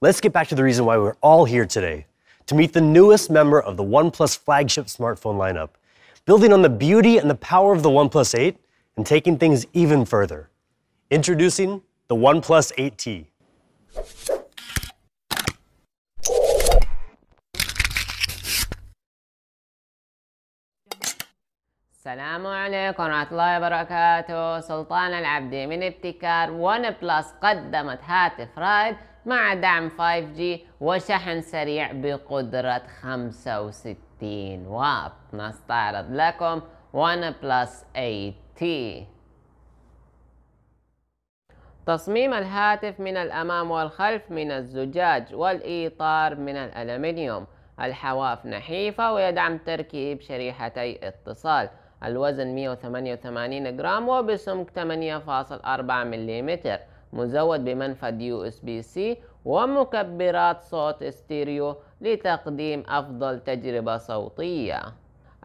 let's get back to the reason why we're all here today to meet the newest member of the OnePlus flagship smartphone lineup, building on the beauty and the power of the OnePlus 8 and taking things even further. Introducing the OnePlus 8T. السلام عليكم ورحمة الله وبركاته سلطان العبدي من ابتكار ون بلس قدمت هاتف رائد مع دعم 5G وشحن سريع بقدرة 65 واط نستعرض لكم OnePlus بلس 8T تصميم الهاتف من الأمام والخلف من الزجاج والإطار من الألمنيوم الحواف نحيفة ويدعم تركيب شريحتي اتصال الوزن 188 جرام وبسمك 8.4 ملم مزود بمنفذ يو اس بي سي ومكبرات صوت ستيريو لتقديم أفضل تجربة صوتية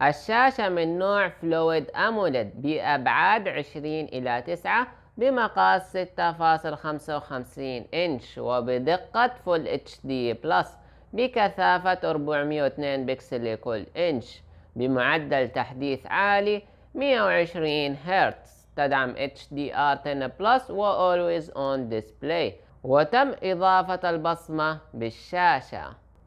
الشاشة من نوع فلويد أمولد بأبعاد 20 إلى 9 بمقاس 6.55 إنش وبدقة فول اتش دي بلس بكثافة 402 بكسل لكل إنش بمعدل تحديث عالي 120 هرتز تدعم HDR10 Plus و Always On Display وتم إضافة البصمة بالشاشة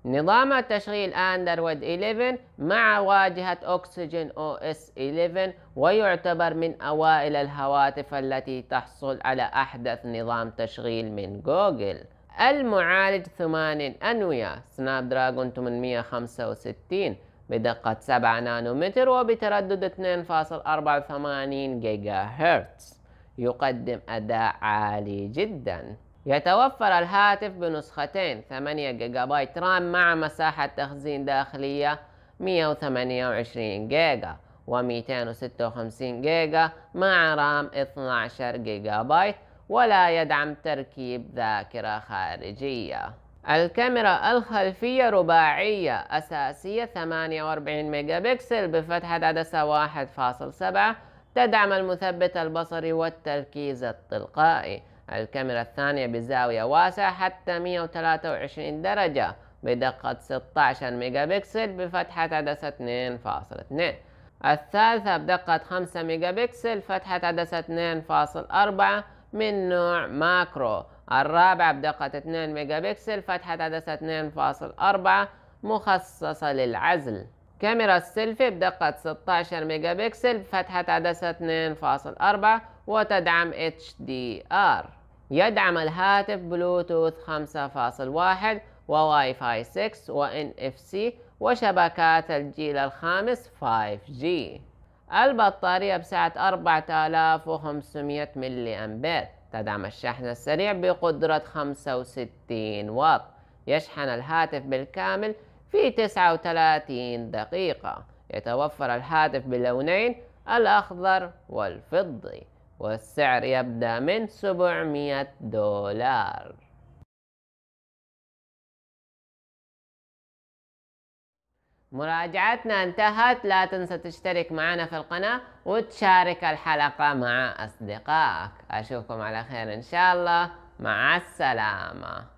نظام التشغيل أندرويد 11 مع واجهة أكسجين أو اس 11 ويعتبر من أوائل الهواتف التي تحصل على أحدث نظام تشغيل من جوجل المعالج ثمان أنوية سناب دراجون 865 بدقة 7 نانومتر وبتردد 2.84 جيجا هرتز يقدم أداء عالي جدا يتوفر الهاتف بنسختين 8 جيجا بايت رام مع مساحة تخزين داخلية 128 جيجا و256 جيجا مع رام 12 جيجا بايت ولا يدعم تركيب ذاكرة خارجية الكاميرا الخلفية رباعية أساسية 48 ميجا بكسل بفتحة عدسة 1.7 تدعم المثبت البصري والتركيز التلقائي الكاميرا الثانية بزاوية واسعة حتى 123 درجة بدقة 16 ميجا بكسل بفتحة عدسة 2.2 الثالثة بدقة 5 ميجا بكسل فتحة عدسة 2.4 من نوع ماكرو الرابعة بدقة 2 ميجا بكسل فتحة عدسة 2.4 مخصصة للعزل كاميرا السيلفي بدقة 16 ميجا بكسل فتحة عدسة 2.4 وتدعم HDR يدعم الهاتف بلوتوث 5.1 وواي فاي 6 وان اف سي وشبكات الجيل الخامس 5G البطارية بسعة 4500 ملي أمبير تدعم الشحن السريع بقدرة 65 واط يشحن الهاتف بالكامل في 39 دقيقة يتوفر الهاتف باللونين الأخضر والفضي والسعر يبدأ من 700 دولار مراجعتنا انتهت لا تنسى تشترك معنا في القناة وتشارك الحلقة مع أصدقائك أشوفكم على خير إن شاء الله مع السلامة